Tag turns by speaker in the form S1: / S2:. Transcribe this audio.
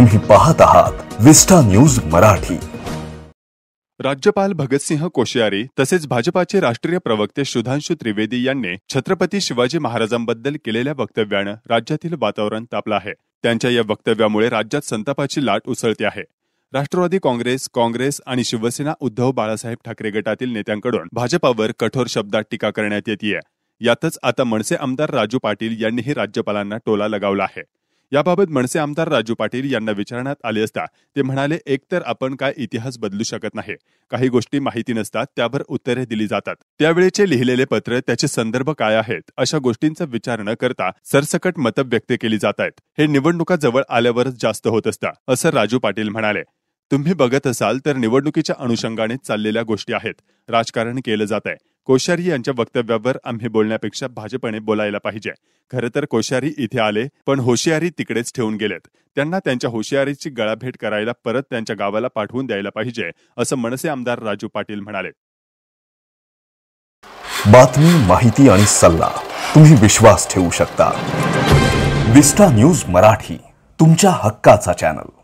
S1: तुम्ही पाहत आहात विस्टा न्यूज मराठी
S2: राज्यपाल भगतसिंह कोश्यारी तसेच भाजपाचे राष्ट्रीय प्रवक्ते सुधांशु त्रिवेदी यांनी छत्रपती शिवाजी महाराजांबद्दल केलेल्या वक्तव्यानं राज्यातील वातावरण तापलं आहे त्यांच्या या वक्तव्यामुळे राज्यात संतापाची लाट उसळते आहे राष्ट्रवादी काँग्रेस काँग्रेस आणि शिवसेना उद्धव बाळासाहेब ठाकरे गटातील नेत्यांकडून भाजपावर कठोर शब्दात टीका करण्यात येत आहे यातच आता मनसे आमदार राजू पाटील यांनीही राज्यपालांना टोला लगावला आहे याबाबत मनसे आमदार राजू पाटील यांना विचारण्यात आले असता ते म्हणाले एकतर आपण काय इतिहास बदलू शकत नाही काही गोष्टी माहिती नसतात त्यावर उत्तरे दिली जातात त्यावेळेचे लिहिलेले पत्र त्याचे संदर्भ काय आहेत अशा गोष्टींचा विचार न करता सरसकट मतं व्यक्त केली जात आहेत हे निवडणुका जवळ आल्यावरच जास्त होत असता असं राजू पाटील म्हणाले तुम्ही बघत असाल तर निवडणुकीच्या अनुषंगाने चाललेल्या गोष्टी आहेत राजकारण केलं जात आहे कोश्यारी यांच्या वक्तव्यावर आम्ही बोलण्यापेक्षा भाजपने बोलायला पाहिजे खरं तर कोश्यारी इथे आले पण होशियारी तिकडेच ठेवून गेलेत त्यांना त्यांच्या होशियारीची गळाभेट करायला परत त्यांच्या गावाला पाठवून द्यायला पाहिजे असं मनसे आमदार राजू पाटील म्हणाले
S1: बातमी माहिती आणि सल्ला तुम्ही विश्वास ठेवू शकता विस्टा न्यूज मराठी तुमच्या हक्काचा चॅनल